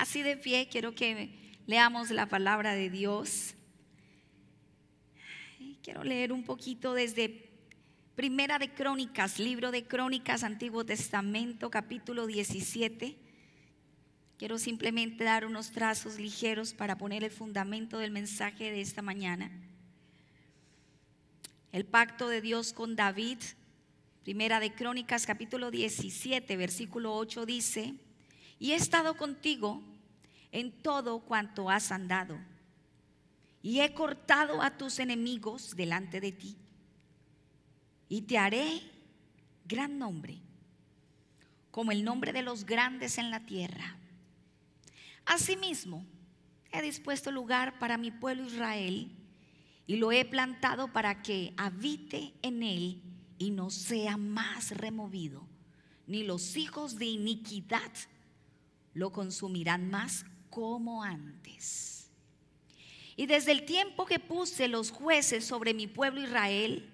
Así de pie, quiero que leamos la palabra de Dios. Quiero leer un poquito desde Primera de Crónicas, libro de Crónicas, Antiguo Testamento, capítulo 17. Quiero simplemente dar unos trazos ligeros para poner el fundamento del mensaje de esta mañana. El pacto de Dios con David, Primera de Crónicas, capítulo 17, versículo 8 dice, y he estado contigo en todo cuanto has andado. Y he cortado a tus enemigos delante de ti. Y te haré gran nombre, como el nombre de los grandes en la tierra. Asimismo, he dispuesto lugar para mi pueblo Israel y lo he plantado para que habite en él y no sea más removido, ni los hijos de iniquidad lo consumirán más como antes. Y desde el tiempo que puse los jueces sobre mi pueblo Israel,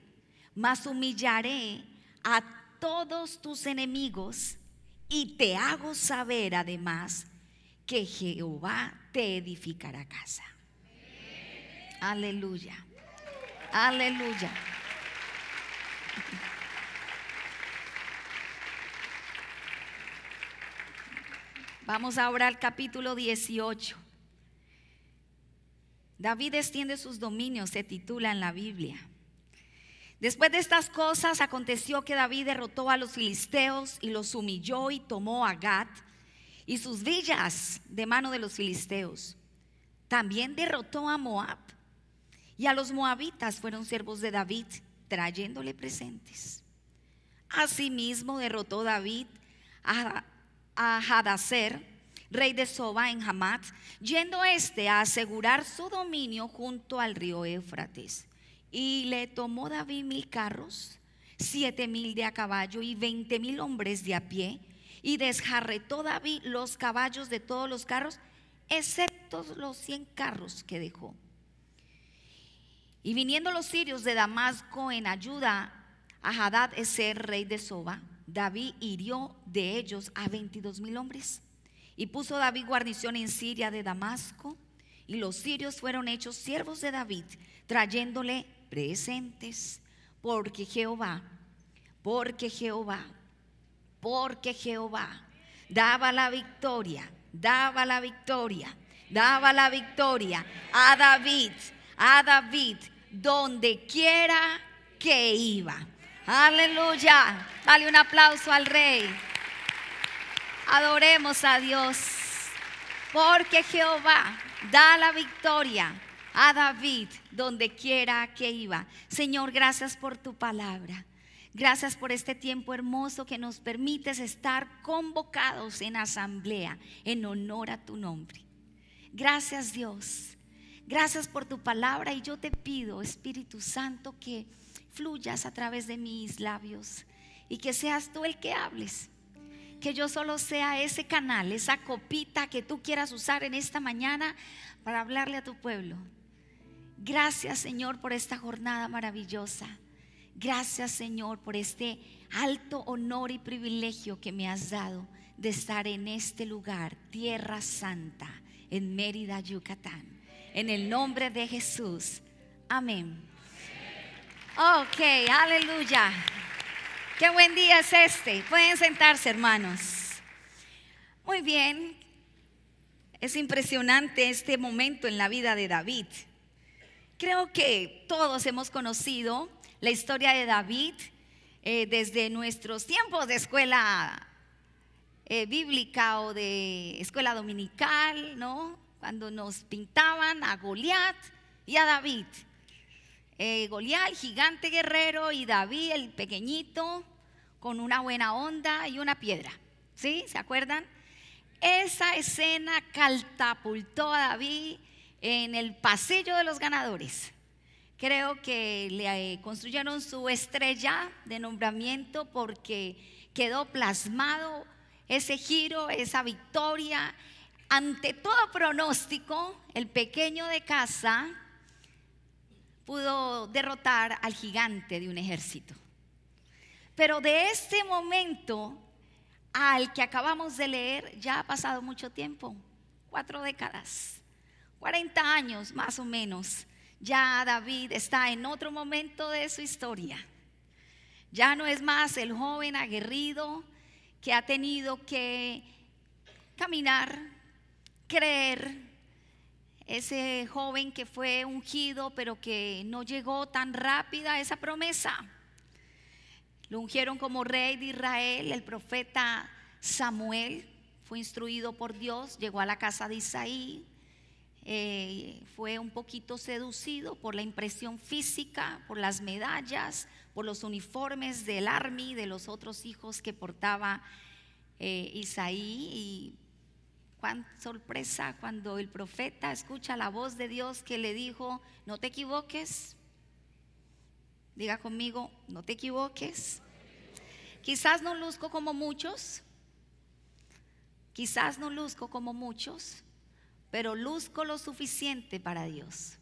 más humillaré a todos tus enemigos y te hago saber además que Jehová te edificará casa. Aleluya. Aleluya. Vamos ahora al capítulo 18. David extiende sus dominios, se titula en la Biblia. Después de estas cosas aconteció que David derrotó a los filisteos y los humilló y tomó a Gat y sus villas de mano de los filisteos. También derrotó a Moab y a los moabitas fueron siervos de David trayéndole presentes. Asimismo derrotó David a a rey de Soba en Hamat, yendo este a asegurar su dominio junto al río Éufrates. Y le tomó David mil carros, siete mil de a caballo y veinte mil hombres de a pie, y desjarretó David los caballos de todos los carros, excepto los cien carros que dejó. Y viniendo los sirios de Damasco en ayuda a Hadad, rey de Soba, David hirió de ellos a 22 mil hombres. Y puso David guarnición en Siria de Damasco. Y los sirios fueron hechos siervos de David, trayéndole presentes. Porque Jehová, porque Jehová, porque Jehová daba la victoria, daba la victoria, daba la victoria a David, a David, donde quiera que iba. Aleluya. Dale un aplauso al rey. Adoremos a Dios. Porque Jehová da la victoria a David donde quiera que iba. Señor, gracias por tu palabra. Gracias por este tiempo hermoso que nos permites estar convocados en asamblea en honor a tu nombre. Gracias Dios. Gracias por tu palabra y yo te pido, Espíritu Santo, que fluyas a través de mis labios y que seas tú el que hables. Que yo solo sea ese canal, esa copita que tú quieras usar en esta mañana para hablarle a tu pueblo. Gracias Señor por esta jornada maravillosa. Gracias Señor por este alto honor y privilegio que me has dado de estar en este lugar, Tierra Santa, en Mérida, Yucatán. En el nombre de Jesús. Amén. Ok, aleluya. Qué buen día es este. Pueden sentarse, hermanos. Muy bien. Es impresionante este momento en la vida de David. Creo que todos hemos conocido la historia de David eh, desde nuestros tiempos de escuela eh, bíblica o de escuela dominical, ¿no? Cuando nos pintaban a Goliat y a David eh, Goliat, el gigante guerrero, y David, el pequeñito, con una buena onda y una piedra. ¿Sí? ¿Se acuerdan? Esa escena catapultó a David en el pasillo de los ganadores. Creo que le eh, construyeron su estrella de nombramiento porque quedó plasmado ese giro, esa victoria. Ante todo pronóstico, el pequeño de casa pudo derrotar al gigante de un ejército. Pero de este momento al que acabamos de leer ya ha pasado mucho tiempo, cuatro décadas, 40 años más o menos. Ya David está en otro momento de su historia. Ya no es más el joven aguerrido que ha tenido que caminar, creer, ese joven que fue ungido pero que no llegó tan rápida a esa promesa. Lo ungieron como rey de Israel, el profeta Samuel fue instruido por Dios, llegó a la casa de Isaí, eh, fue un poquito seducido por la impresión física, por las medallas, por los uniformes del army, de los otros hijos que portaba eh, Isaí y Cuán sorpresa cuando el profeta escucha la voz de Dios que le dijo, no te equivoques. Diga conmigo, no te equivoques. Quizás no luzco como muchos, quizás no luzco como muchos, pero luzco lo suficiente para Dios.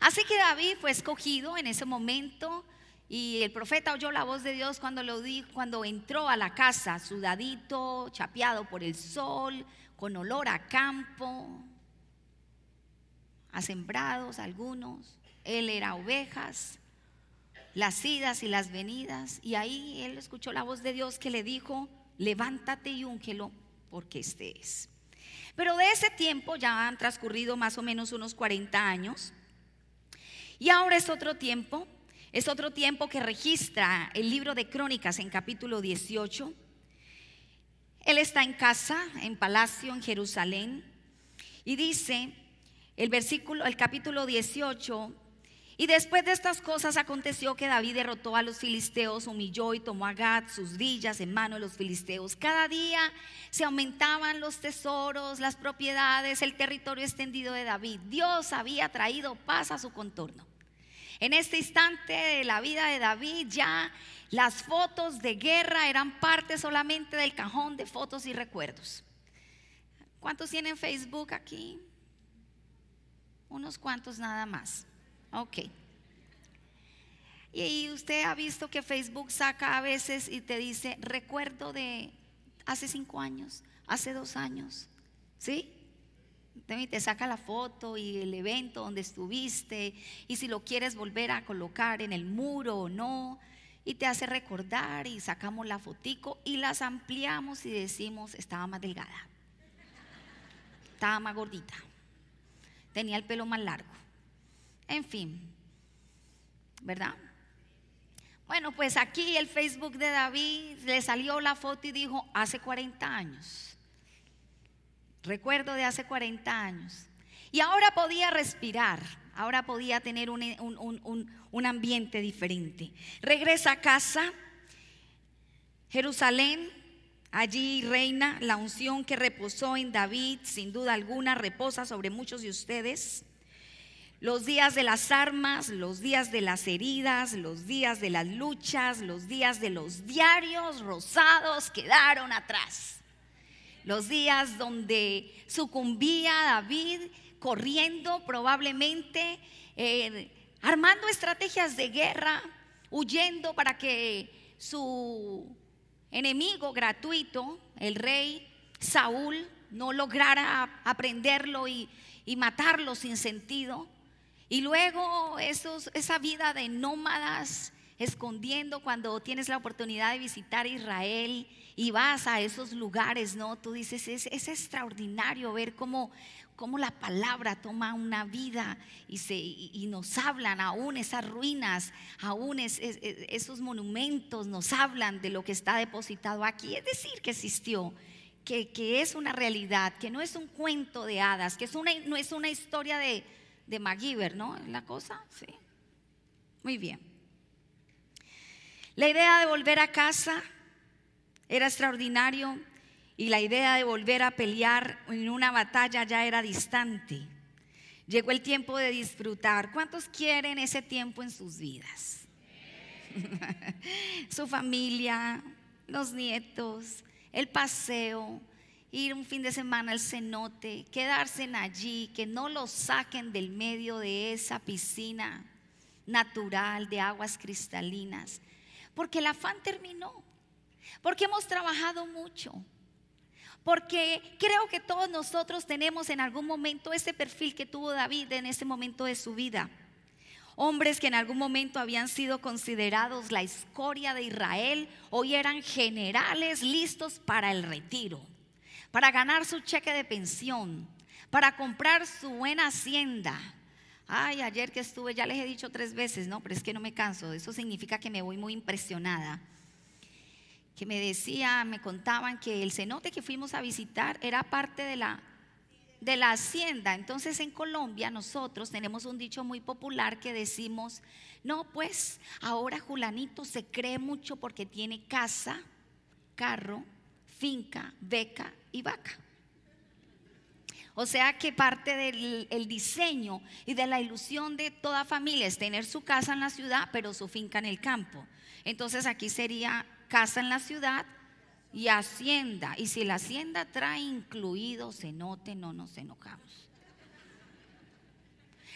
Así que David fue escogido en ese momento y el profeta oyó la voz de Dios cuando, lo cuando entró a la casa, sudadito, chapeado por el sol, con olor a campo, a sembrados algunos. Él era ovejas, las idas y las venidas. Y ahí él escuchó la voz de Dios que le dijo, levántate y úngelo porque este es. Pero de ese tiempo ya han transcurrido más o menos unos 40 años. Y ahora es otro tiempo es otro tiempo que registra el libro de Crónicas en capítulo 18. Él está en casa, en palacio, en Jerusalén, y dice el versículo, el capítulo 18, y después de estas cosas aconteció que David derrotó a los filisteos, humilló y tomó a Gad, sus villas en mano de los filisteos. Cada día se aumentaban los tesoros, las propiedades, el territorio extendido de David. Dios había traído paz a su contorno. En este instante de la vida de David ya las fotos de guerra eran parte solamente del cajón de fotos y recuerdos. ¿Cuántos tienen Facebook aquí? Unos cuantos nada más. Ok. Y usted ha visto que Facebook saca a veces y te dice, recuerdo de hace cinco años, hace dos años, ¿sí? te saca la foto y el evento donde estuviste y si lo quieres volver a colocar en el muro o no. Y te hace recordar y sacamos la fotico y las ampliamos y decimos, estaba más delgada, estaba más gordita, tenía el pelo más largo. En fin, ¿verdad? Bueno, pues aquí el Facebook de David le salió la foto y dijo, hace 40 años recuerdo de hace 40 años. Y ahora podía respirar, ahora podía tener un, un ambiente diferente. Regresa a casa, Jerusalén, Allí reina la unción que reposó en David, sin duda alguna, reposa sobre muchos de ustedes. Los días de las armas, los días de las heridas, los días de las luchas, los días de los diarios rosados quedaron atrás los días donde sucumbía David corriendo probablemente, eh, armando estrategias de guerra, huyendo para que su enemigo gratuito, el rey Saúl, no lograra aprenderlo y, matarlo sin sentido. Y luego esa vida de nómadas escondiendo cuando tienes la oportunidad de visitar Israel y vas a esos lugares, ¿no? Tú dices, es, extraordinario ver cómo, la palabra toma una vida y, se, y, nos hablan aún esas ruinas, aún esos monumentos nos hablan de lo que está depositado aquí, es decir, que existió. Que, es una realidad, que no es un cuento de hadas, que es una, no es una historia de, de MacGyver, ¿no? La cosa, sí. Muy bien. La idea de volver a casa era extraordinario y la idea de volver a pelear en una batalla ya era distante. Llegó el tiempo de disfrutar. ¿Cuántos quieren ese tiempo en sus vidas? Su familia, los nietos, el paseo, ir un fin de semana al cenote, quedarse allí, que no los saquen del medio de esa piscina natural de aguas cristalinas. Porque el afán terminó. Porque hemos trabajado mucho. Porque creo que todos nosotros tenemos en algún momento ese perfil que tuvo David en ese momento de su vida. Hombres que en algún momento habían sido considerados la escoria de Israel, hoy eran generales listos para el retiro, para ganar su cheque de pensión, para comprar su buena hacienda, Ay, ayer que estuve, ya les he dicho tres veces, no, pero es que no me canso. Eso significa que me voy muy impresionada. Que me decían, me contaban que el cenote que fuimos a visitar era parte de la, de la hacienda. Entonces en Colombia nosotros tenemos un dicho muy popular que decimos, no, pues ahora Julanito se cree mucho porque tiene casa, carro, finca, beca y vaca. O sea que parte del diseño y de la ilusión de toda familia es tener su casa en la ciudad, pero su finca en el campo. Entonces aquí sería casa en la ciudad y hacienda. Y si la hacienda trae incluido cenote, no nos enojamos.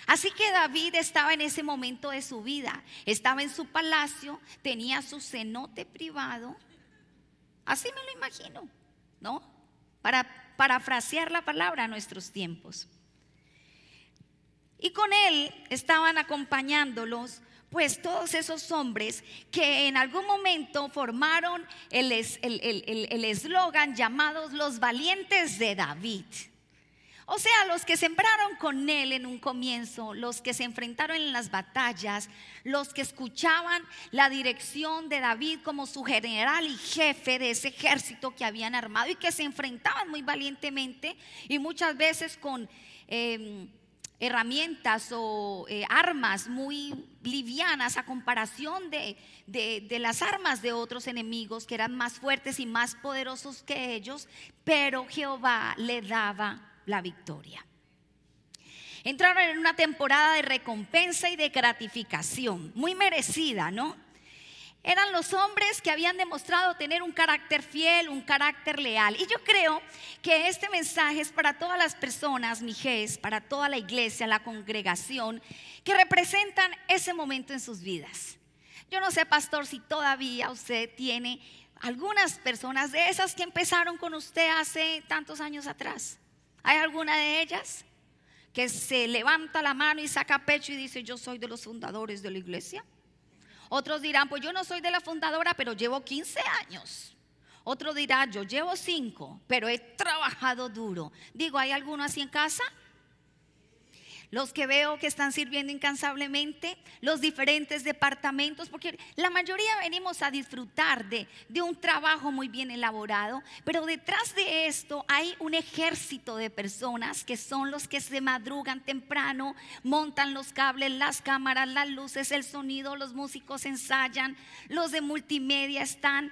Así que David estaba en ese momento de su vida, estaba en su palacio, tenía su cenote privado, así me lo imagino, ¿no? Para parafrasear la palabra a nuestros tiempos. Y con él estaban acompañándolos pues todos esos hombres que en algún momento formaron el eslogan llamados los valientes de David. O sea, los que sembraron con él en un comienzo, los que se enfrentaron en las batallas, los que escuchaban la dirección de David como su general y jefe de ese ejército que habían armado y que se enfrentaban muy valientemente y muchas veces con... Em, herramientas o eh, armas muy livianas a comparación de, de, las armas de otros enemigos que eran más fuertes y más poderosos que ellos, pero Jehová le daba la victoria. Entraron en una temporada de recompensa y de gratificación, muy merecida, ¿no? Eran los hombres que habían demostrado tener un carácter fiel, un carácter leal. Y yo creo que este mensaje es para todas las personas, mijes para toda la iglesia, la congregación, que representan ese momento en sus vidas. Yo no sé, pastor, si todavía usted tiene algunas personas de esas que empezaron con usted hace tantos años atrás. ¿Hay alguna de ellas que se levanta la mano y saca pecho y dice, yo soy de los fundadores de la iglesia? Otros dirán, pues yo no soy de la fundadora, pero llevo 15 años. Otro dirá, yo llevo 5, pero he trabajado duro. Digo, ¿hay alguno así en casa? los que veo que están sirviendo incansablemente, los diferentes departamentos, porque la mayoría venimos a disfrutar de, un trabajo muy bien elaborado, pero detrás de esto hay un ejército de personas que son los que se madrugan temprano, montan los cables, las cámaras, las luces, el sonido, los músicos ensayan, los de multimedia están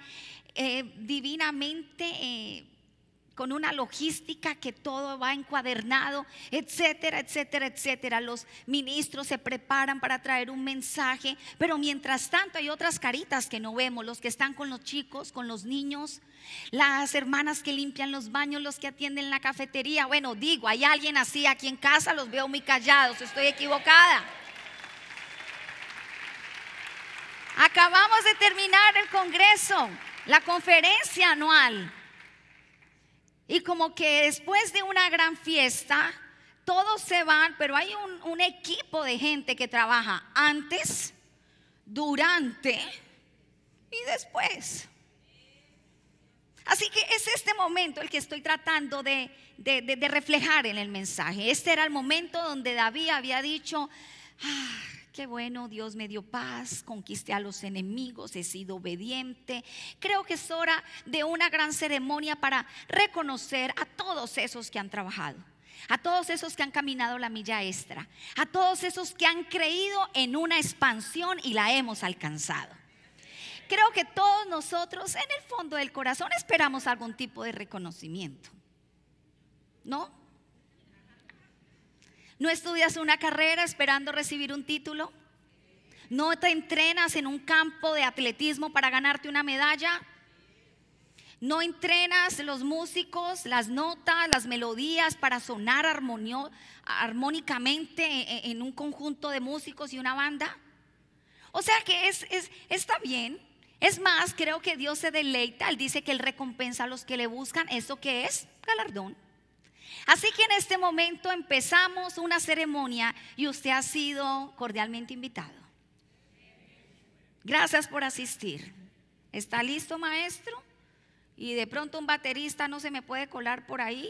eh, divinamente... Eh, con una logística que todo va encuadernado, etcétera, etcétera, etcétera. Los ministros se preparan para traer un mensaje, pero mientras tanto hay otras caritas que no vemos, los que están con los chicos, con los niños, las hermanas que limpian los baños, los que atienden la cafetería. Bueno, digo, hay alguien así aquí en casa, los veo muy callados, estoy equivocada. Acabamos de terminar el Congreso, la conferencia anual. Y como que después de una gran fiesta, todos se van, pero hay un, equipo de gente que trabaja antes, durante y después. Así que es este momento el que estoy tratando de, reflejar en el mensaje. Este era el momento donde David había dicho, ah, qué bueno, Dios me dio paz, conquisté a los enemigos, he sido obediente. Creo que es hora de una gran ceremonia para reconocer a todos esos que han trabajado a todos esos que han caminado la milla extra, a todos esos que han creído en una expansión y la hemos alcanzado. Creo que todos nosotros en el fondo del corazón esperamos algún tipo de reconocimiento. ¿No? ¿No estudias una carrera esperando recibir un título? ¿No te entrenas en un campo de atletismo para ganarte una medalla? ¿No entrenas los músicos, las notas, las melodías para sonar armónicamente e, e, en un conjunto de músicos y una banda? O sea que es, es, está bien. Es más, creo que Dios se deleita. Él dice que Él recompensa a los que le buscan. ¿Eso qué es? Galardón. Así que en este momento empezamos una ceremonia y usted ha sido cordialmente invitado. Gracias por asistir. ¿Está listo, maestro? Y de pronto un baterista no se me puede colar por ahí,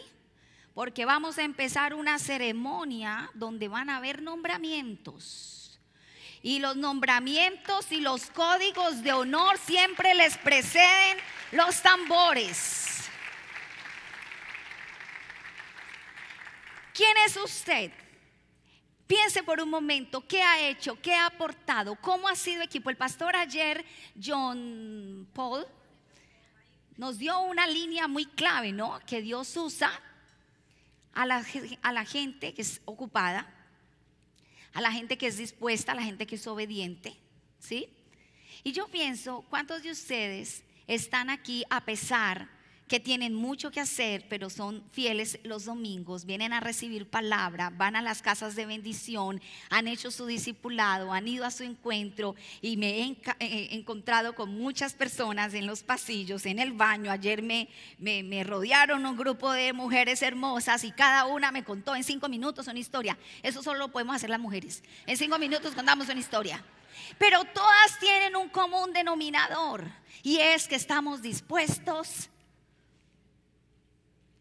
porque vamos a empezar una ceremonia donde van a haber nombramientos y los nombramientos y los códigos de honor siempre les preceden los tambores. ¿Quién es usted? Piense por un momento, ¿qué ha hecho? ¿Qué ha aportado? ¿Cómo ha sido equipo? El pastor ayer, John Paul, nos dio una línea muy clave, ¿no? Que Dios usa a la, a la gente que es ocupada, a la gente que es dispuesta, a la gente que es obediente, ¿sí? Y yo pienso, ¿cuántos de ustedes están aquí a pesar de que tienen mucho que hacer, pero son fieles los domingos, vienen a recibir palabra, van a las casas de bendición, han hecho su discipulado, han ido a su encuentro y me he eh, eh, encontrado con muchas personas en los pasillos, en el baño. Ayer me, me, me rodearon un grupo de mujeres hermosas y cada una me contó en cinco minutos una historia. Eso solo lo podemos hacer las mujeres. En cinco minutos contamos una historia. Pero todas tienen un común denominador y es que estamos dispuestos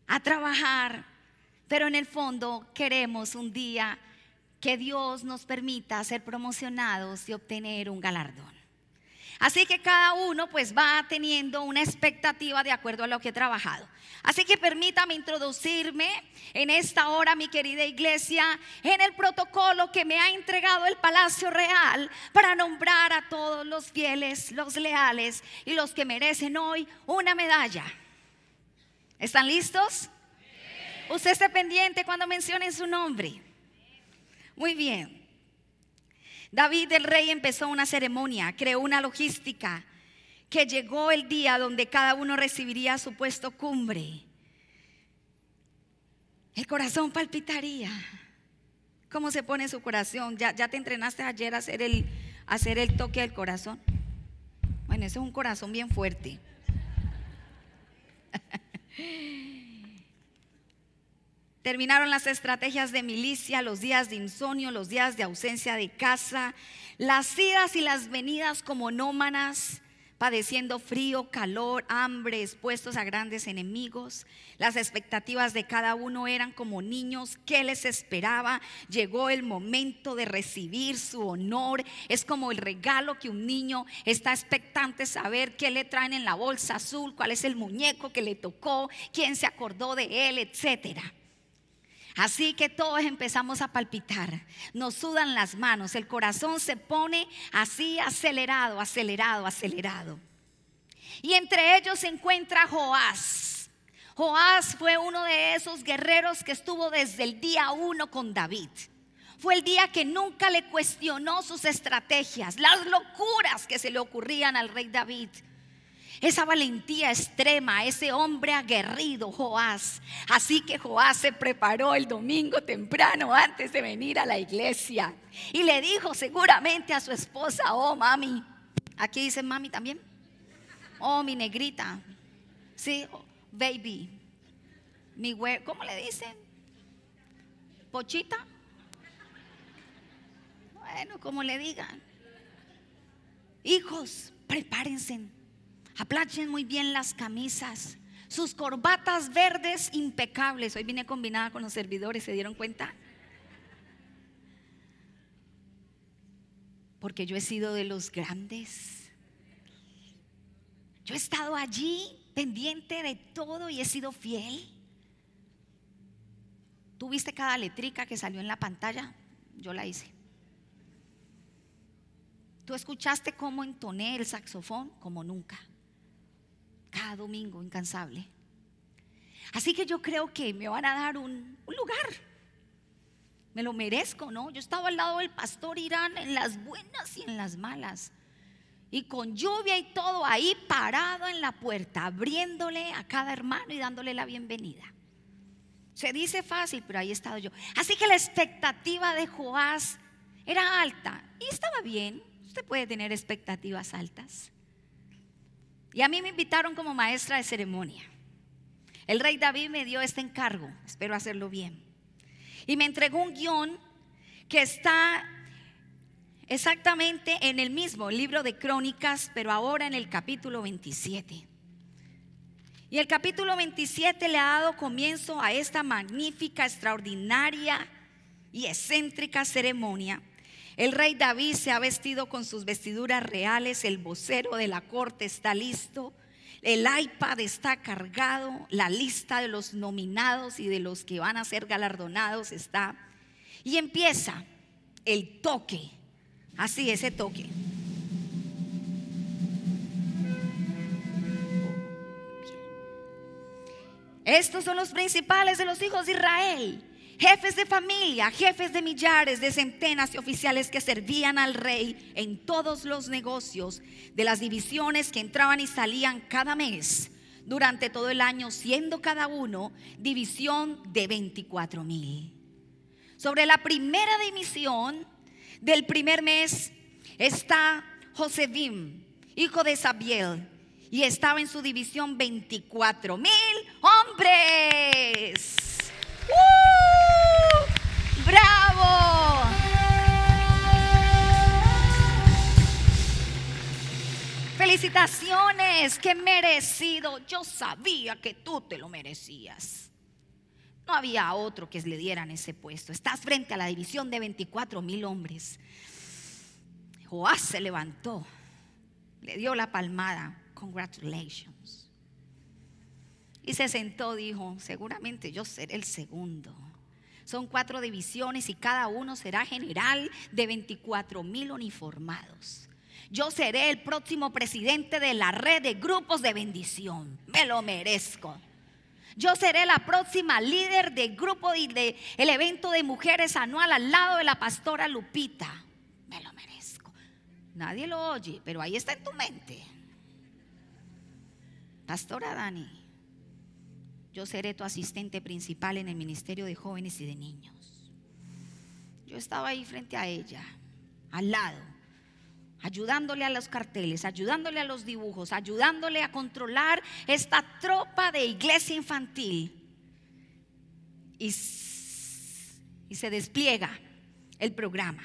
a trabajar, pero en el fondo queremos un día que Dios nos permita ser promocionados y obtener un galardón. Así que cada uno pues va teniendo una expectativa de acuerdo a lo que he trabajado. Así que permítame introducirme en esta hora, mi querida iglesia, en el protocolo que me ha entregado el Palacio Real para nombrar a todos los fieles, los leales y los que merecen hoy una medalla. ¿Están listos? Usted esté pendiente cuando mencionen su nombre. Muy bien. David el rey empezó una ceremonia, creó una logística, que llegó el día donde cada uno recibiría su puesto cumbre. El corazón palpitaría. ¿Cómo se pone su corazón? ¿Ya, te entrenaste ayer a hacer, el, hacer el toque del corazón? Bueno, ese es un corazón bien fuerte. Terminaron las estrategias de milicia, los días de insomnio, los días de ausencia de casa, las idas y las venidas como nómanas, padeciendo frío, calor, hambre, expuestos a grandes enemigos. Las expectativas de cada uno eran como niños, ¿qué les esperaba? Llegó el momento de recibir su honor. Es como el regalo que un niño está expectante saber qué le traen en la bolsa azul, cuál es el muñeco que le tocó, quién se acordó de él, etcétera. Así que todos empezamos a palpitar, nos sudan las manos, el corazón se pone así acelerado, acelerado, acelerado. Y entre ellos se encuentra Joás. Joás fue uno de esos guerreros que estuvo desde el día uno con David. Fue el día que nunca le cuestionó sus estrategias, las locuras que se le ocurrían al rey David esa valentía extrema, ese hombre aguerrido, Joás. Así que Joás se preparó el domingo temprano antes de venir a la iglesia y le dijo seguramente a su esposa, oh mami, aquí dicen mami también, oh mi negrita, sí, oh, baby, mi güey, ¿cómo le dicen? Pochita. Bueno, como le digan. Hijos, prepárense Aplachen muy bien las camisas, sus corbatas verdes impecables. Hoy vine combinada con los servidores, ¿se dieron cuenta? Porque yo he sido de los grandes. Yo he estado allí pendiente de todo y he sido fiel. ¿Tú viste cada letrica que salió en la pantalla? Yo la hice. ¿Tú escuchaste cómo entoné el saxofón? Como nunca cada domingo, incansable. Así que yo creo que me van a dar un, lugar. Me lo merezco, ¿no? Yo estaba al lado del pastor Irán en las buenas y en las malas. Y con lluvia y todo ahí parado en la puerta, abriéndole a cada hermano y dándole la bienvenida. Se dice fácil, pero ahí he estado yo. Así que la expectativa de Joás era alta y estaba bien. Usted puede tener expectativas altas. Y a mí me invitaron como maestra de ceremonia. El rey David me dio este encargo, espero hacerlo bien. Y me entregó un guión que está exactamente en el mismo libro de Crónicas, pero ahora en el capítulo 27. Y el capítulo 27 le ha dado comienzo a esta magnífica, extraordinaria y excéntrica ceremonia el rey David se ha vestido con sus vestiduras reales, el vocero de la corte está listo, el iPad está cargado, la lista de los nominados y de los que van a ser galardonados está. Y empieza el toque, así ese toque. Estos son los principales de los hijos de Israel jefes de familia, jefes de millares, de centenas y oficiales que servían al rey en todos los negocios de las divisiones que entraban y salían cada mes durante todo el año, siendo cada uno división de 24 mil. Sobre la primera división del primer mes está Josebim, hijo de Sabiel, y estaba en su división 24 mil hombres. ¡Bravo! Felicitaciones, qué merecido. Yo sabía que tú te lo merecías. No había otro que le dieran ese puesto. Estás frente a la división de 24 mil hombres. Joás se levantó, le dio la palmada. Congratulations. Y se sentó, dijo, seguramente yo seré el segundo. Son cuatro divisiones y cada uno será general de 24 mil uniformados. Yo seré el próximo presidente de la red de grupos de bendición. Me lo merezco. Yo seré la próxima líder del grupo del de, evento de mujeres anual al lado de la pastora Lupita. Me lo merezco. Nadie lo oye, pero ahí está en tu mente. Pastora Dani, yo seré tu asistente principal en el Ministerio de Jóvenes y de Niños. Yo estaba ahí frente a ella, al lado, ayudándole a los carteles, ayudándole a los dibujos, ayudándole a controlar esta tropa de iglesia infantil. Y, se despliega el programa.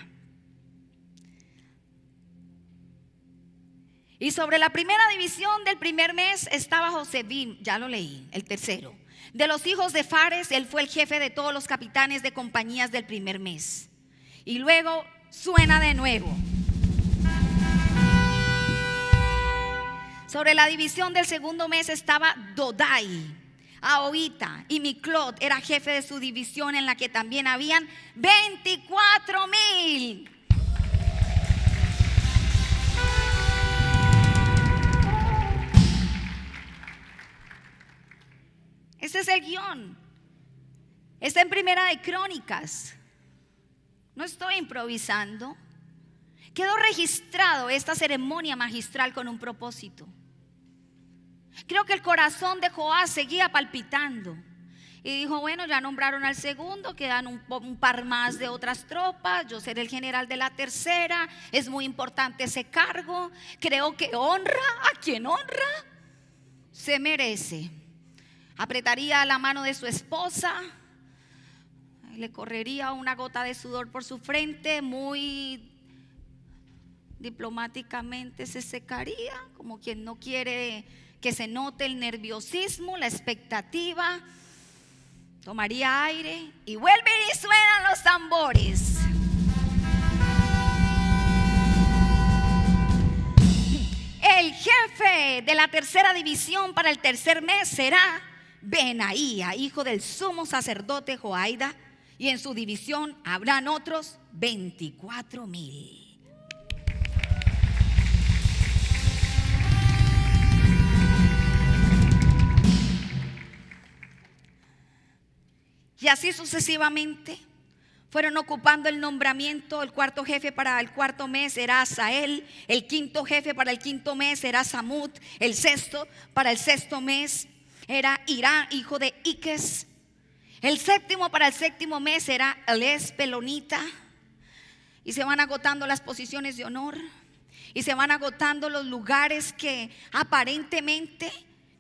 Y sobre la primera división del primer mes estaba José ya lo leí, el tercero. De los hijos de Fares, él fue el jefe de todos los capitanes de compañías del primer mes. Y luego suena de nuevo. Sobre la división del segundo mes estaba Dodai, Aoita y Miclot era jefe de su división en la que también habían 24 mil Este es el guión. Está en Primera de Crónicas. No estoy improvisando. Quedó registrado esta ceremonia magistral con un propósito. Creo que el corazón de Joás seguía palpitando. Y dijo, bueno, ya nombraron al segundo, quedan un, par más de otras tropas, yo seré el general de la tercera, es muy importante ese cargo, creo que honra a quien honra se merece. Apretaría la mano de su esposa, le correría una gota de sudor por su frente, muy diplomáticamente se secaría, como quien no quiere que se note el nerviosismo, la expectativa. Tomaría aire y vuelven y suenan los tambores. El jefe de la tercera división para el tercer mes será Benaía, hijo del sumo sacerdote Joaida, y en su división habrán otros 24 mil. Y así sucesivamente fueron ocupando el nombramiento. El cuarto jefe para el cuarto mes era Asael, el quinto jefe para el quinto mes era Samut, el sexto para el sexto mes era Irán, hijo de Iques. El séptimo para el séptimo mes era Les Pelonita. Y se van agotando las posiciones de honor. Y se van agotando los lugares que aparentemente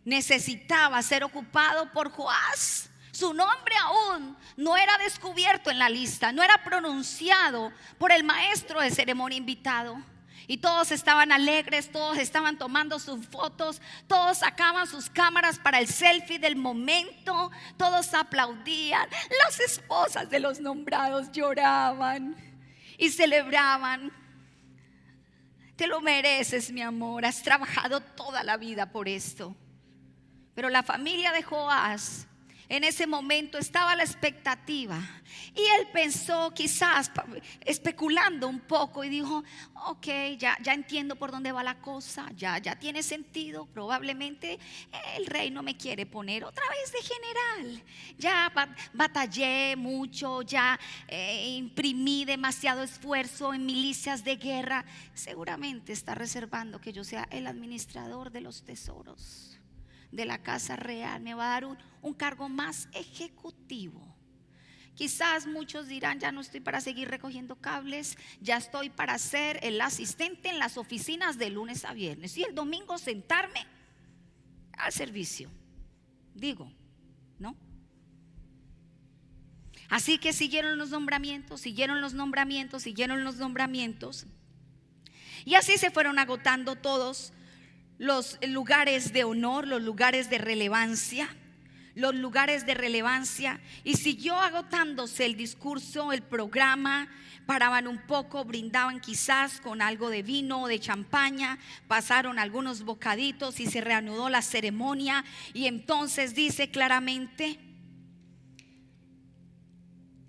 necesitaba ser ocupado por Joás. Su nombre aún no era descubierto en la lista, no era pronunciado por el maestro de ceremonia invitado. Y todos estaban alegres, todos estaban tomando sus fotos, todos sacaban sus cámaras para el selfie del momento, todos aplaudían, las esposas de los nombrados lloraban y celebraban. Te lo mereces, mi amor, has trabajado toda la vida por esto. Pero la familia de Joás en ese momento estaba la expectativa. Y él pensó quizás especulando un poco y dijo, ok, ya, ya entiendo por dónde va la cosa, ya, ya tiene sentido, probablemente el rey no me quiere poner otra vez de general. Ya batallé mucho, ya eh, imprimí demasiado esfuerzo en milicias de guerra. Seguramente está reservando que yo sea el administrador de los tesoros de la casa real, me va a dar un, un cargo más ejecutivo. Quizás muchos dirán, ya no estoy para seguir recogiendo cables, ya estoy para ser el asistente en las oficinas de lunes a viernes y el domingo sentarme al servicio. Digo, ¿no? Así que siguieron los nombramientos, siguieron los nombramientos, siguieron los nombramientos. Y así se fueron agotando todos los lugares de honor, los lugares de relevancia, los lugares de relevancia. Y siguió agotándose el discurso, el programa, paraban un poco, brindaban quizás con algo de vino o de champaña, pasaron algunos bocaditos y se reanudó la ceremonia. Y entonces dice claramente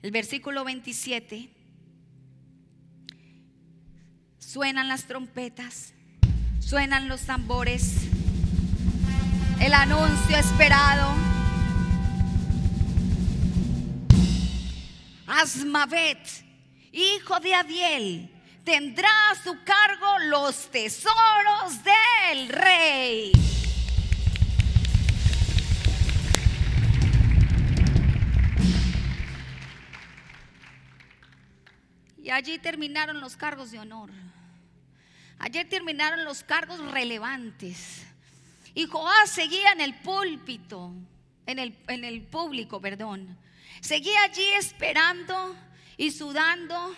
el versículo 27, suenan las trompetas Suenan los tambores. El anuncio esperado. Asmavet, hijo de Adiel, tendrá a su cargo los tesoros del rey. Y allí terminaron los cargos de honor. Ayer terminaron los cargos relevantes. Y Joás seguía en el púlpito, en el, en el público, perdón. Seguía allí esperando y sudando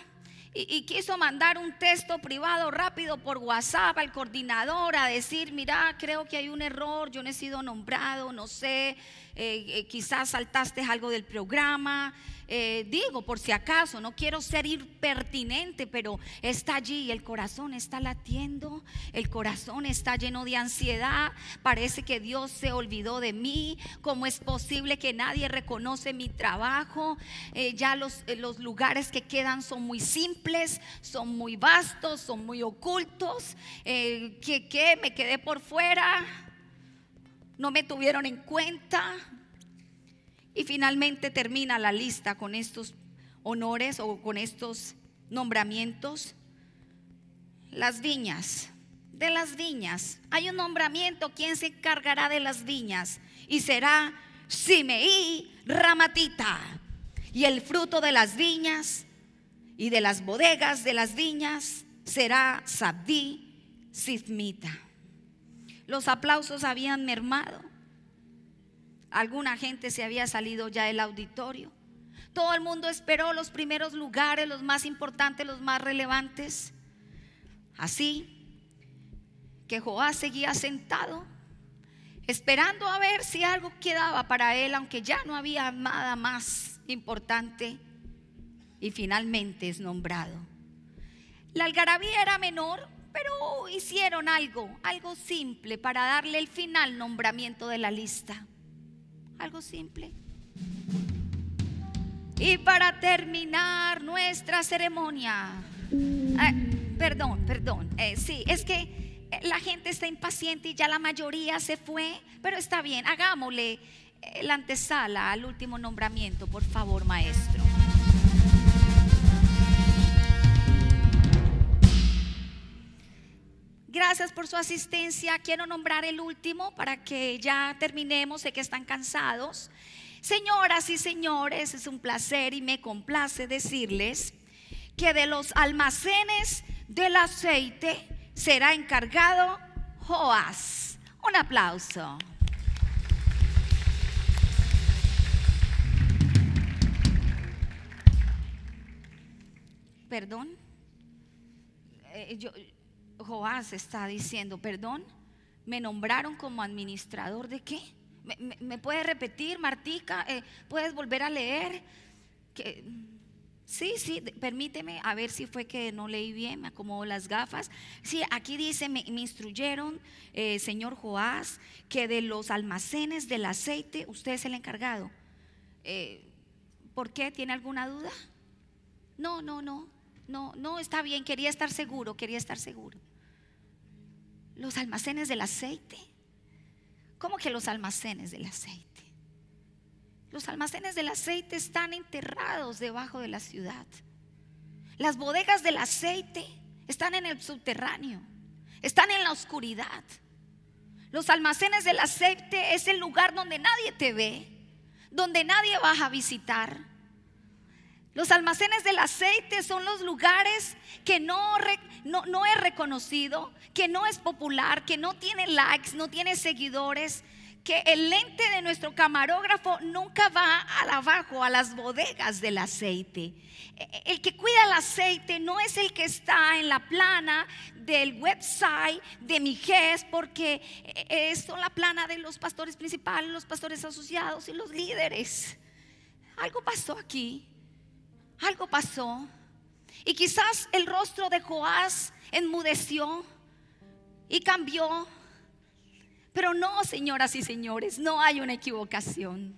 y, quiso mandar un texto privado rápido por WhatsApp al coordinador a decir, mira, creo que hay un error, yo no he sido nombrado, no sé, eh, eh, quizás saltaste algo del programa, eh, digo por si acaso, no quiero ser impertinente, pero está allí, el corazón está latiendo, el corazón está lleno de ansiedad, parece que Dios se olvidó de mí, cómo es posible que nadie reconoce mi trabajo, eh, ya los, eh, los lugares que quedan son muy simples, son muy vastos, son muy ocultos, que, que me quedé por fuera no me tuvieron en cuenta, y finalmente termina la lista con estos honores o con estos nombramientos. Las viñas. De las viñas. Hay un nombramiento. ¿Quién se encargará de las viñas? Y será Simeí Ramatita. Y el fruto de las viñas y de las bodegas de las viñas será Sabdí Sismita. Los aplausos habían mermado Alguna gente se había salido ya del auditorio. Todo el mundo esperó los primeros lugares, los más importantes, los más relevantes. Así que Joás seguía sentado, esperando a ver si algo quedaba para él, aunque ya no había nada más importante. Y finalmente es nombrado. La algarabía era menor, pero hicieron algo, algo simple para darle el final nombramiento de la lista algo simple. Y para terminar nuestra ceremonia, eh, perdón, perdón, eh, sí, es que eh, la gente está impaciente y ya la mayoría se fue, pero está bien, hagámosle la antesala al último nombramiento, por favor, maestro. Gracias por su asistencia. Quiero nombrar el último para que ya terminemos. Sé que están cansados. Señoras y señores, es un placer y me complace decirles que de los almacenes del aceite será encargado Joas. Un aplauso. Perdón. Eh, yo, Joás está diciendo, perdón, me nombraron como administrador de qué? ¿Me, me, puedes repetir, Martica? Eh, ¿Puedes volver a leer? sí, sí, permíteme, a ver si fue que no leí bien, me acomodo las gafas. Sí, aquí dice, me, instruyeron, eh, señor Joás, que de los almacenes del aceite usted es el encargado. Eh, ¿Por qué? ¿Tiene alguna duda? No, no, no, no, no, está bien, quería estar seguro, quería estar seguro. Los almacenes del aceite. ¿Cómo que los almacenes del aceite? Los almacenes del aceite están enterrados debajo de la ciudad. Las bodegas del aceite están en el subterráneo, están en la oscuridad. Los almacenes del aceite es el lugar donde nadie te ve, donde nadie vas a visitar, los almacenes del aceite son los lugares que no, es reconocido, que no es popular, que no tiene likes, no tiene seguidores, que el lente de nuestro camarógrafo nunca va al abajo, a las bodegas del aceite. E, el que cuida el aceite no es el que está en la plana del website de mi GES, porque es e, la plana de los pastores principales, los pastores asociados y los líderes. Algo pasó aquí algo pasó. Y quizás el rostro de Joás enmudeció y cambió. Pero no, señoras y señores, no hay una equivocación.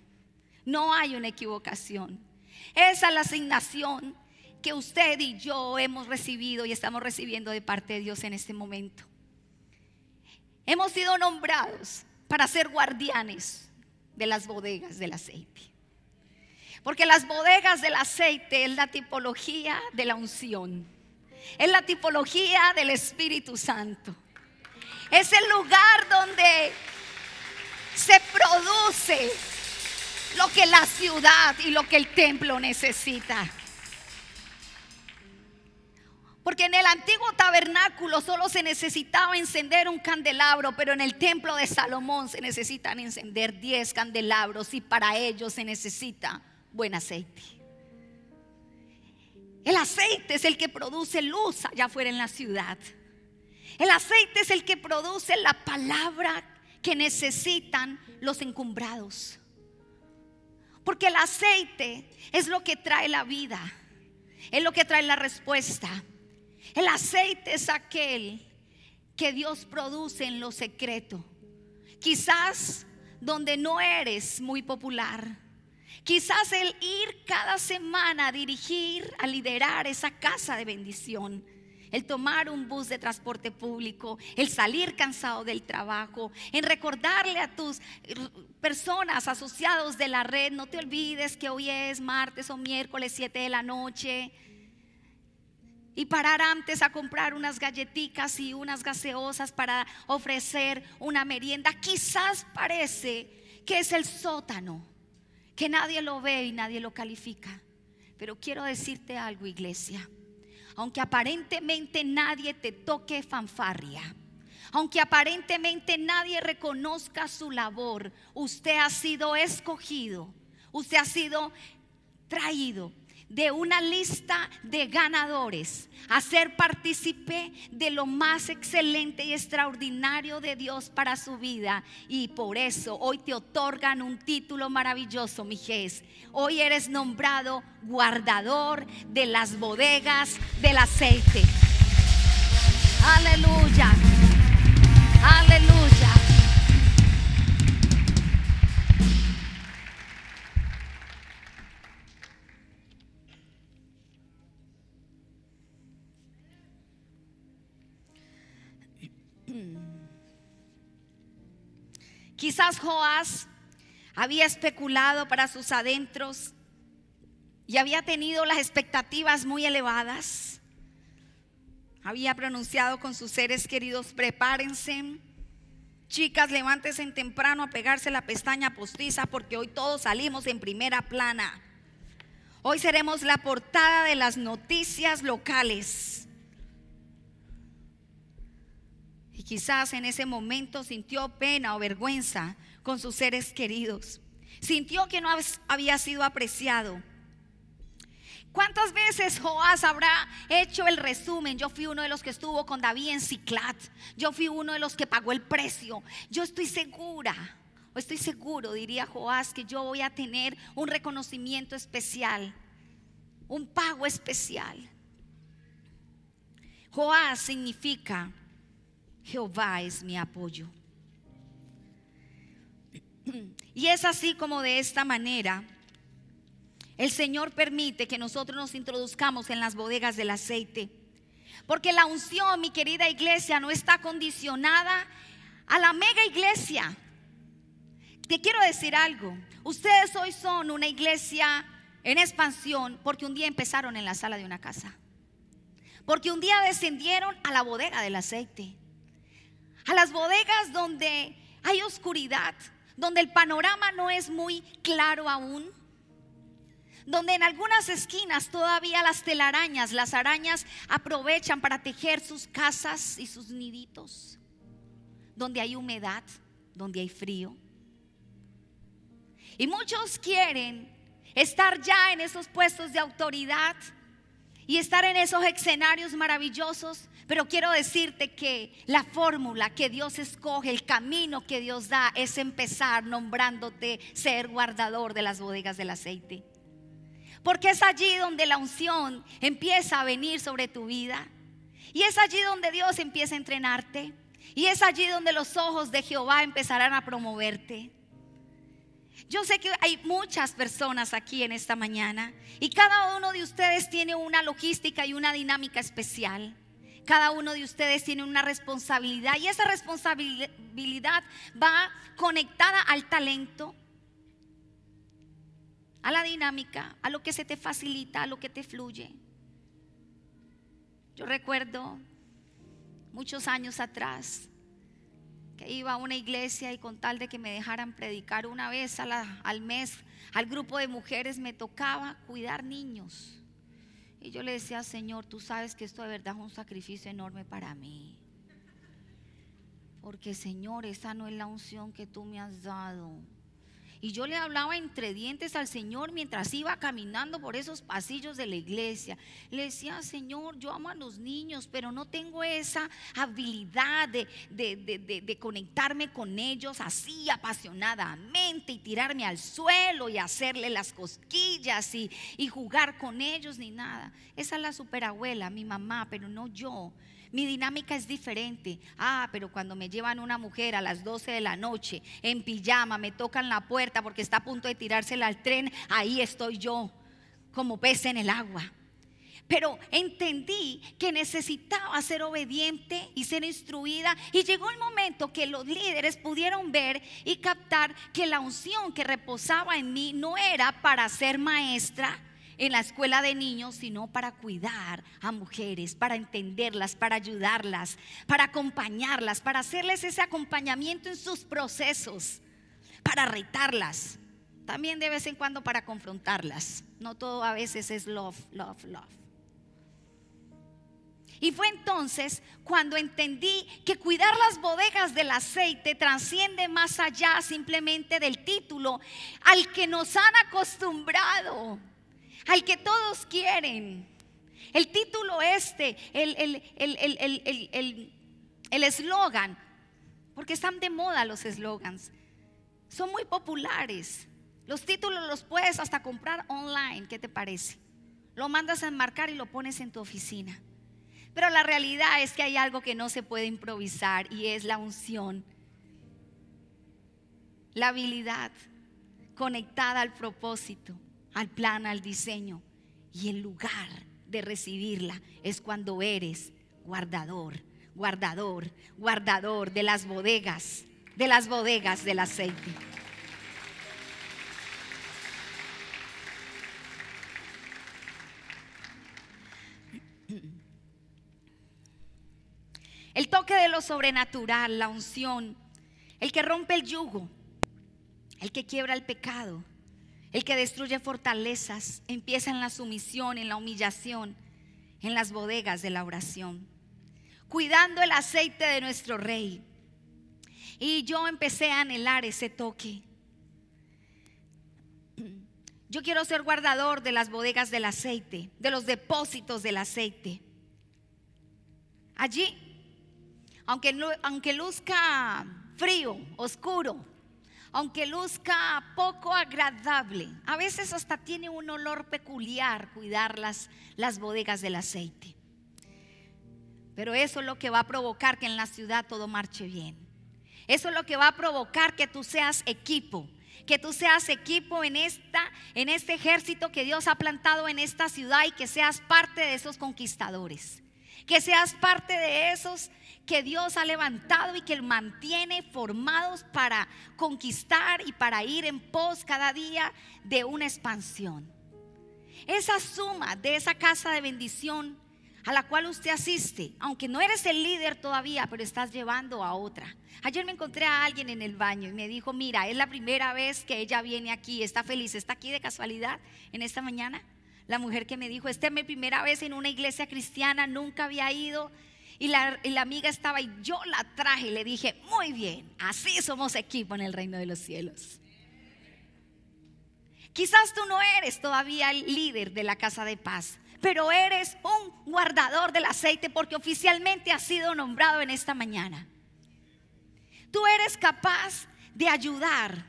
No hay una equivocación. Esa es la asignación que usted y yo hemos recibido y estamos recibiendo de parte de Dios en este momento. Hemos sido nombrados para ser guardianes de las bodegas del aceite. Porque las bodegas del aceite es la tipología de la unción, es la tipología del Espíritu Santo. Es el lugar donde se produce lo que la ciudad y lo que el templo necesita. Porque en el antiguo tabernáculo solo se necesitaba encender un candelabro, pero en el templo de Salomón se necesitan encender 10 candelabros y para ello se necesita buen aceite. El aceite es el que produce luz allá afuera en la ciudad. El aceite es el que produce la palabra que necesitan los encumbrados. Porque el aceite es lo que trae la vida, es lo que trae la respuesta. El aceite es aquel que Dios produce en lo secreto. Quizás donde no eres muy popular, Quizás el ir cada semana a dirigir, a liderar esa casa de bendición, el tomar un bus de transporte público, el salir cansado del trabajo, en recordarle a tus personas asociados de la red, no te olvides que hoy es martes o miércoles 7 de la noche. Y parar antes a comprar unas galletitas y unas gaseosas para ofrecer una merienda. Quizás parece que es el sótano que nadie lo ve y nadie lo califica. Pero quiero decirte algo, iglesia. Aunque aparentemente nadie te toque fanfarria, aunque aparentemente nadie reconozca su labor, usted ha sido escogido, usted ha sido traído de una lista de ganadores, Hacer ser partícipe de lo más excelente y extraordinario de Dios para su vida. Y por eso hoy te otorgan un título maravilloso, Jez. Hoy eres nombrado guardador de las bodegas del aceite. Aleluya. Quizás había especulado para sus adentros y había tenido las expectativas muy elevadas. Había pronunciado con sus seres queridos, prepárense. Chicas, levántense temprano a pegarse la pestaña postiza porque hoy todos salimos en primera plana. Hoy seremos la portada de las noticias locales. Quizás en ese momento sintió pena o vergüenza con sus seres queridos. Sintió que no había sido apreciado. ¿Cuántas veces Joás habrá hecho el resumen? Yo fui uno de los que estuvo con David en Ciclat. Yo fui uno de los que pagó el precio. Yo estoy segura, o estoy seguro, diría Joás, que yo voy a tener un reconocimiento especial, un pago especial. Joás significa Jehová es mi apoyo. Y es así como de esta manera el Señor permite que nosotros nos introduzcamos en las bodegas del aceite. Porque la unción, mi querida iglesia, no está condicionada a la mega iglesia. Te quiero decir algo. Ustedes hoy son una iglesia en expansión porque un día empezaron en la sala de una casa. Porque un día descendieron a la bodega del aceite a las bodegas donde hay oscuridad, donde el panorama no es muy claro aún, donde en algunas esquinas todavía las telarañas, las arañas aprovechan para tejer sus casas y sus niditos, donde hay humedad, donde hay frío. Y muchos quieren estar ya en esos puestos de autoridad y estar en esos escenarios maravillosos, pero quiero decirte que la fórmula que Dios escoge, el camino que Dios da, es empezar nombrándote ser guardador de las bodegas del aceite. Porque es allí donde la unción empieza a venir sobre tu vida. Y es allí donde Dios empieza a entrenarte. Y es allí donde los ojos de Jehová empezarán a promoverte. Yo sé que hay muchas personas aquí en esta mañana y cada uno de ustedes tiene una logística y una dinámica especial. Cada uno de ustedes tiene una responsabilidad y esa responsabilidad va conectada al talento, a la dinámica, a lo que se te facilita, a lo que te fluye. Yo recuerdo muchos años atrás que iba a una iglesia y con tal de que me dejaran predicar una vez al mes al grupo de mujeres, me tocaba cuidar niños. Y yo le decía, Señor, tú sabes que esto de verdad es un sacrificio enorme para mí. Porque, Señor, esa no es la unción que tú me has dado. Y yo le hablaba entre dientes al Señor mientras iba caminando por esos pasillos de la iglesia. Le decía, Señor, yo amo a los niños, pero no tengo esa habilidad de, de, de, conectarme con ellos así apasionadamente y tirarme al suelo y hacerle las cosquillas y, y jugar con ellos ni nada. Esa es la superabuela, mi mamá, pero no yo. Mi dinámica es diferente. Ah, pero cuando me llevan una mujer a las 12 de la noche en pijama, me tocan la puerta porque está a punto de tirársela al tren, ahí estoy yo, como pez en el agua. Pero entendí que necesitaba ser obediente y ser instruida. Y llegó el momento que los líderes pudieron ver y captar que la unción que reposaba en mí no era para ser maestra, en la escuela de niños, sino para cuidar a mujeres, para entenderlas, para ayudarlas, para acompañarlas, para hacerles ese acompañamiento en sus procesos, para retarlas, también de vez en cuando para confrontarlas. No todo a veces es love, love, love. Y fue entonces cuando entendí que cuidar las bodegas del aceite trasciende más allá simplemente del título al que nos han acostumbrado al que todos quieren. El título este, el eslogan, el, porque están de moda los eslogans, son muy populares. Los títulos los puedes hasta comprar online, ¿qué te parece? Lo mandas a enmarcar y lo pones en tu oficina. Pero la realidad es que hay algo que no se puede improvisar y es la unción, la habilidad conectada al propósito al plan, al diseño. Y el lugar de recibirla es cuando eres guardador, guardador, guardador de las bodegas, de las bodegas del aceite. El toque de lo sobrenatural, la unción, el que rompe el yugo, el que quiebra el pecado, el que destruye fortalezas empieza en la sumisión, en la humillación, en las bodegas de la oración, cuidando el aceite de nuestro rey. Y yo empecé a anhelar ese toque. Yo quiero ser guardador de las bodegas del aceite, de los depósitos del aceite. Allí, aunque, aunque luzca frío, oscuro, aunque luzca poco agradable. A veces hasta tiene un olor peculiar cuidar las, bodegas del aceite. Pero eso es lo que va a provocar que en la ciudad todo marche bien. Eso es lo que va a provocar que tú seas equipo, que tú seas equipo en esta en este ejército que Dios ha plantado en esta ciudad y que seas parte de esos conquistadores. Que seas parte de esos que Dios ha levantado y que Él mantiene formados para conquistar y para ir en pos cada día de una expansión. Esa suma de esa casa de bendición a la cual usted asiste, aunque no eres el líder todavía, pero estás llevando a otra. Ayer me encontré a alguien en el baño y me dijo, mira, es la primera vez que ella viene aquí, está feliz, está aquí de casualidad en esta mañana. La mujer que me dijo, esta es mi primera vez en una iglesia cristiana, nunca había ido, y la, la amiga estaba y yo la traje y le dije, muy bien, así somos equipo en el reino de los cielos. Quizás tú no eres todavía el líder de la casa de paz, pero eres un guardador del aceite porque oficialmente has sido nombrado en esta mañana. Tú eres capaz de ayudar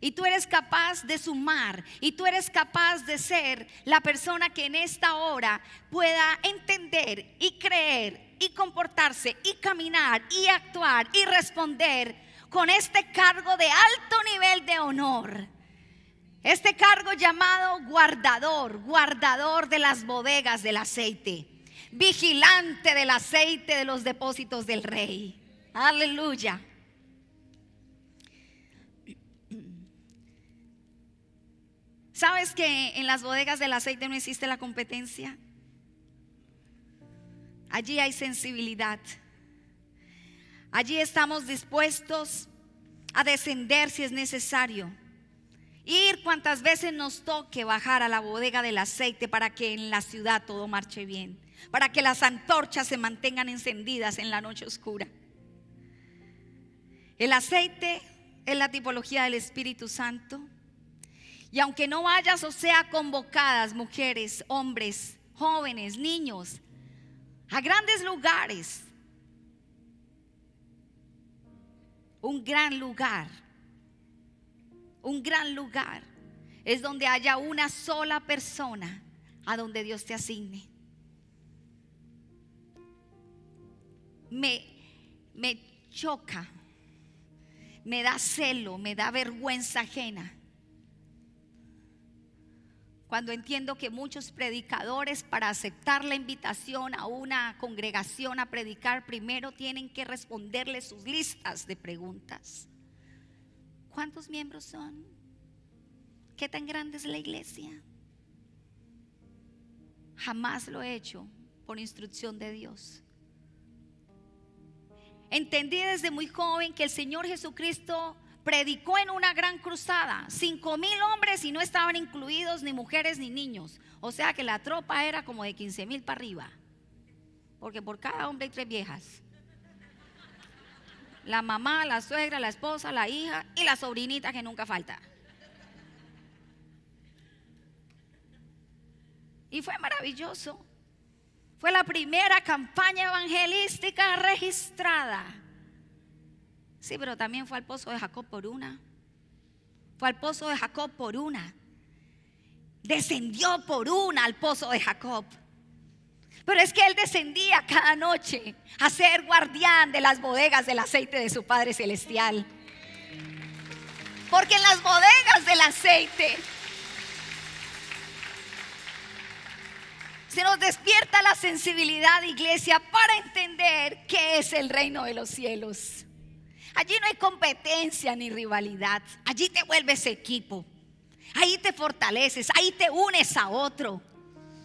y tú eres capaz de sumar y tú eres capaz de ser la persona que en esta hora pueda entender y creer y comportarse y caminar y actuar y responder con este cargo de alto nivel de honor. Este cargo llamado guardador, guardador de las bodegas del aceite, vigilante del aceite de los depósitos del rey. Aleluya. ¿Sabes que en las bodegas del aceite no existe la competencia? Allí hay sensibilidad. Allí estamos dispuestos a descender si es necesario. Ir cuantas veces nos toque bajar a la bodega del aceite para que en la ciudad todo marche bien, para que las antorchas se mantengan encendidas en la noche oscura. El aceite es la tipología del Espíritu Santo. Y aunque no vayas o sea convocadas, mujeres, hombres, jóvenes, niños, a grandes lugares. Un gran lugar, un gran lugar es donde haya una sola persona a donde Dios te asigne. Me, me choca, me da celo, me da vergüenza ajena cuando entiendo que muchos predicadores para aceptar la invitación a una congregación a predicar primero tienen que responderle sus listas de preguntas. ¿Cuántos miembros son? ¿Qué tan grande es la iglesia? Jamás lo he hecho por instrucción de Dios. Entendí desde muy joven que el Señor Jesucristo predicó en una gran cruzada, cinco mil hombres y no estaban incluidos ni mujeres ni niños. O sea que la tropa era como de 15 mil para arriba, porque por cada hombre hay tres viejas. La mamá, la suegra, la esposa, la hija y la sobrinita que nunca falta. Y fue maravilloso. Fue la primera campaña evangelística registrada Sí, pero también fue al pozo de Jacob por una. Fue al pozo de Jacob por una. Descendió por una al pozo de Jacob. Pero es que él descendía cada noche a ser guardián de las bodegas del aceite de su Padre Celestial. Porque en las bodegas del aceite se nos despierta la sensibilidad, iglesia, para entender qué es el reino de los cielos. Allí no hay competencia ni rivalidad. Allí te vuelves equipo. Ahí te fortaleces, ahí te unes a otro.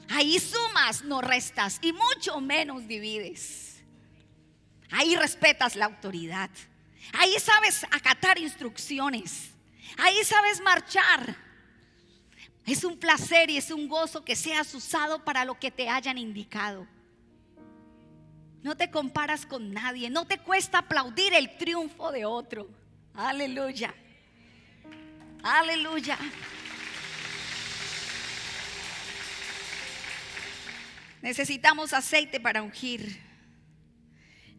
Ahí sumas, no restas y mucho menos divides. Ahí respetas la autoridad. Ahí sabes acatar instrucciones. Ahí sabes marchar. Es un placer y es un gozo que seas usado para lo que te hayan indicado. No te comparas con nadie. No te cuesta aplaudir el triunfo de otro. Aleluya. Aleluya. Necesitamos aceite para ungir.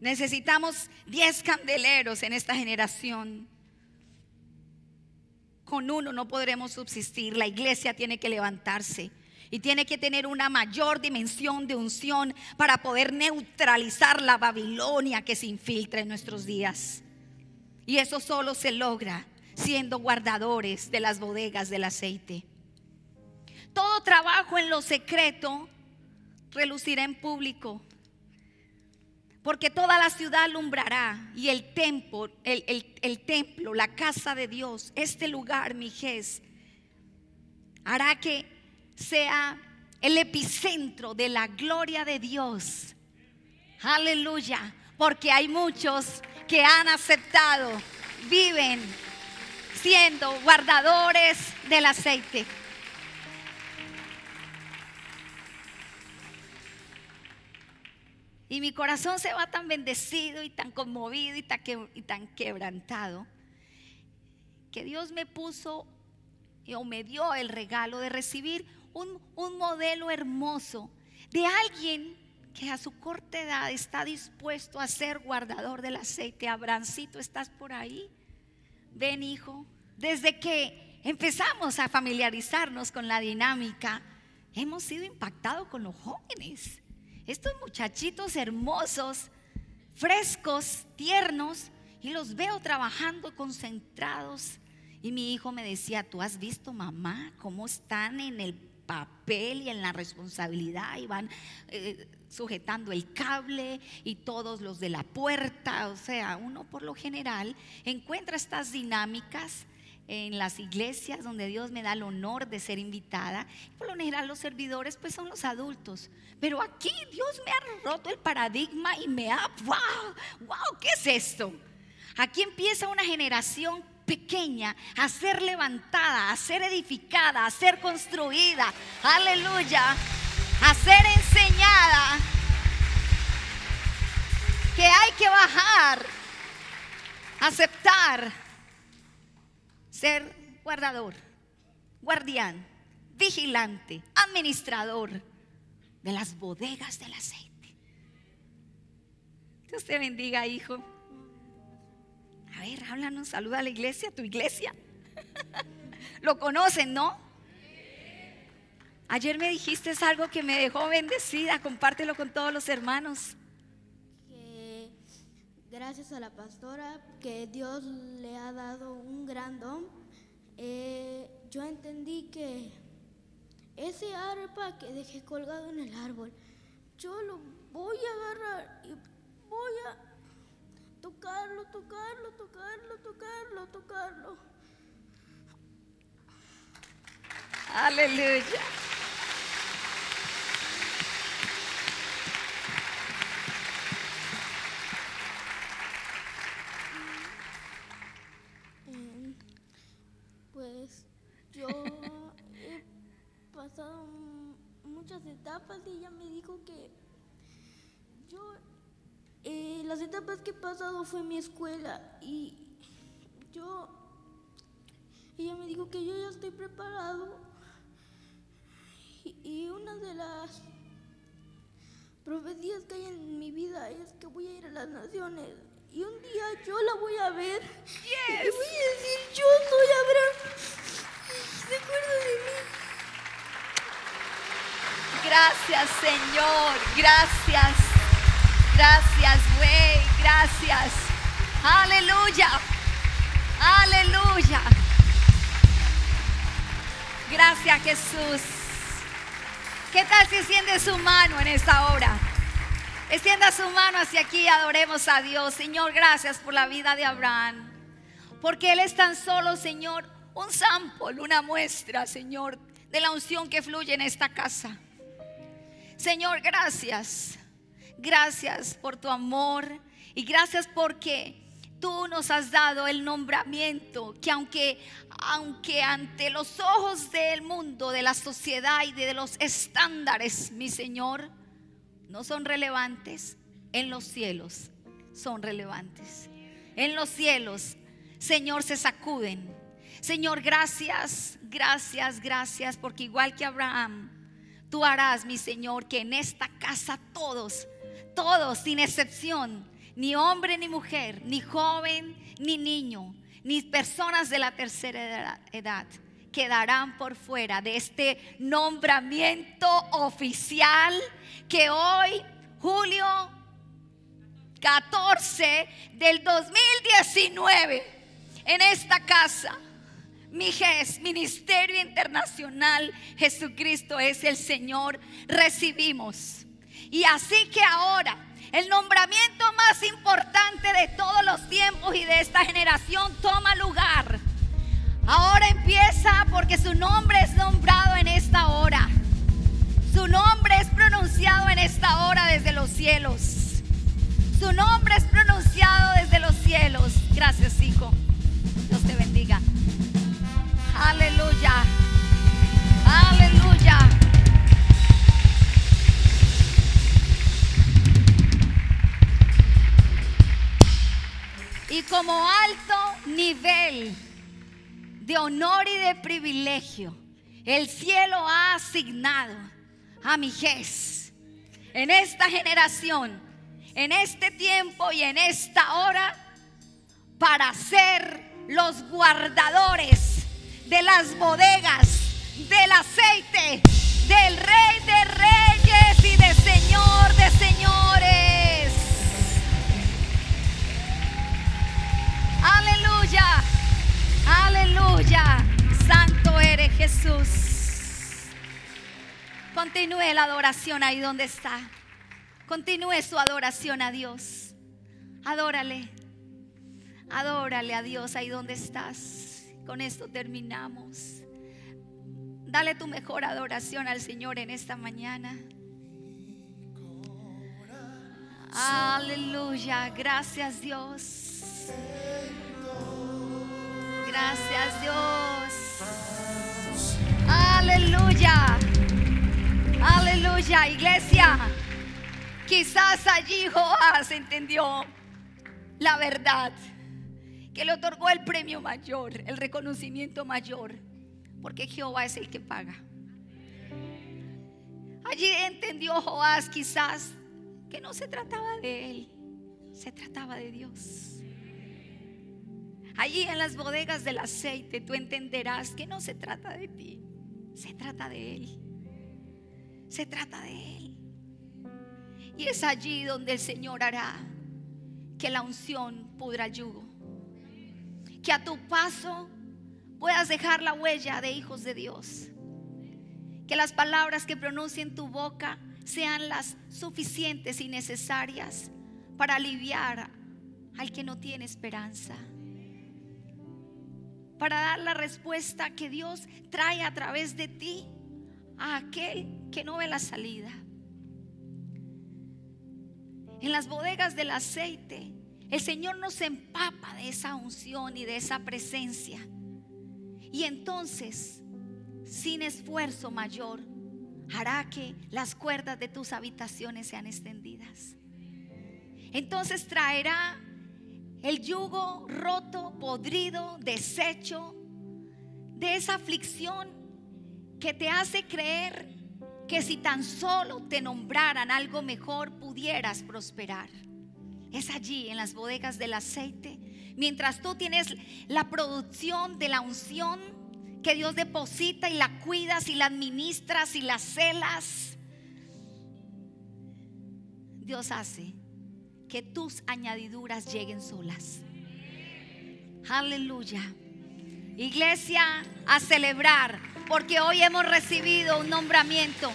Necesitamos diez candeleros en esta generación. Con uno no podremos subsistir. La iglesia tiene que levantarse. Y tiene que tener una mayor dimensión de unción para poder neutralizar la Babilonia que se infiltra en nuestros días. Y eso solo se logra siendo guardadores de las bodegas del aceite. Todo trabajo en lo secreto relucirá en público, porque toda la ciudad alumbrará y el templo, la casa de Dios, este lugar, mi jez, hará que sea el epicentro de la gloria de Dios. Aleluya, porque hay muchos que han aceptado, viven siendo guardadores del aceite. Y mi corazón se va tan bendecido y tan conmovido y tan, quebrantado que Dios me puso o me dio el regalo de recibir un, modelo hermoso de alguien que a su corta edad está dispuesto a ser guardador del aceite. Abrancito, ¿estás por ahí? Ven, hijo. Desde que empezamos a familiarizarnos con la dinámica, hemos sido impactados con los jóvenes. Estos muchachitos hermosos, frescos, tiernos, y los veo trabajando concentrados. Y mi hijo me decía, ¿tú has visto mamá cómo están en el papel y en la responsabilidad y van eh, sujetando el cable y todos los de la puerta. O sea, uno por lo general encuentra estas dinámicas en las iglesias donde Dios me da el honor de ser invitada. Por lo general los servidores pues son los adultos. Pero aquí Dios me ha roto el paradigma y me ha, wow, wow, ¿qué es esto? Aquí empieza una generación pequeña a ser levantada, a ser edificada, a ser construida. Aleluya. A ser enseñada que hay que bajar, aceptar, ser guardador, guardián, vigilante, administrador de las bodegas del aceite. Dios te bendiga, hijo. A ver, háblanos, saluda a la iglesia, tu iglesia. Lo conocen, ¿no? Ayer me dijiste algo que me dejó bendecida, compártelo con todos los hermanos. gracias a la pastora que Dios le ha dado un gran don, eh, yo entendí que ese arpa que dejé colgado en el árbol, yo lo voy a agarrar y voy a tocarlo, tocarlo, tocarlo, tocarlo, tocarlo. Aleluya. Em, pues yo he pasado muchas etapas y ella me dijo que yo eh, las etapas que he pasado fue mi escuela y yo, ella me dijo que yo ya estoy preparado y, una de las profecías que hay en mi vida es que voy a ir a las naciones y un día yo la voy a ver y voy a decir yo soy Abraham se acuerda de mí gracias señor gracias Gracias, güey. Gracias. Aleluya. Aleluya. Gracias, Jesús. ¿Qué tal si extiende su mano en esta hora? Extienda su mano hacia aquí y adoremos a Dios. Señor, gracias por la vida de Abraham. Porque Él es tan solo, Señor, un sample, una muestra, Señor, de la unción que fluye en esta casa. Señor, gracias Gracias por tu amor y gracias porque tú nos has dado el nombramiento que aunque aunque ante los ojos del mundo, de la sociedad y de los estándares, mi Señor, no son relevantes, en los cielos son relevantes. En los cielos, Señor, se sacuden. Señor, gracias, gracias, gracias, porque igual que Abraham, tú harás, mi Señor, que en esta casa todos todos, sin excepción, ni hombre ni mujer, ni joven ni niño, ni personas de la tercera edad, quedarán por fuera de este nombramiento oficial que hoy, julio 14 del 2019, en esta casa. Mi MIGES, Ministerio Internacional, Jesucristo es el Señor. Recibimos y así que ahora el nombramiento más importante de todos los tiempos y de esta generación toma lugar. Ahora empieza porque su nombre es nombrado en esta hora. Su nombre es pronunciado en esta hora desde los cielos. Su nombre es pronunciado desde los cielos. Gracias, hijo. Dios te bendiga. Aleluya. Aleluya. Y como alto nivel de honor y de privilegio, el cielo ha asignado a mi jez en esta generación, en este tiempo y en esta hora para ser los guardadores de las bodegas, del aceite, del Rey de Reyes y de Señor de Aleluya. Aleluya. Santo eres Jesús. Continúe la adoración ahí donde está. Continúe su adoración a Dios. Adórale. Adórale a Dios ahí donde estás. Con esto terminamos. Dale tu mejor adoración al Señor en esta mañana. Aleluya. Gracias Dios. Gracias Dios. Aleluya. Aleluya, iglesia. Quizás allí Joás entendió la verdad que le otorgó el premio mayor, el reconocimiento mayor, porque Jehová es el que paga. Allí entendió Joás quizás que no se trataba de él, se trataba de Dios. Allí en las bodegas del aceite tú entenderás que no se trata de ti, se trata de Él. Se trata de Él. Y es allí donde el Señor hará que la unción pudra yugo. Que a tu paso puedas dejar la huella de hijos de Dios. Que las palabras que pronuncie en tu boca sean las suficientes y necesarias para aliviar al que no tiene esperanza para dar la respuesta que Dios trae a través de ti a aquel que no ve la salida. En las bodegas del aceite, el Señor nos empapa de esa unción y de esa presencia. Y entonces, sin esfuerzo mayor, hará que las cuerdas de tus habitaciones sean extendidas. Entonces traerá el yugo roto, podrido, deshecho, de esa aflicción que te hace creer que si tan solo te nombraran algo mejor pudieras prosperar. Es allí, en las bodegas del aceite, mientras tú tienes la producción de la unción que Dios deposita y la cuidas y la administras y la celas. Dios hace que tus añadiduras lleguen solas. Aleluya. Iglesia, a celebrar, porque hoy hemos recibido un nombramiento,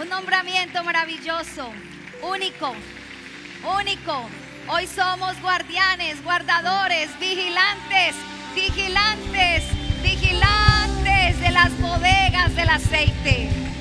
un nombramiento maravilloso, único, único. Hoy somos guardianes, guardadores, vigilantes, vigilantes, vigilantes de las bodegas del aceite.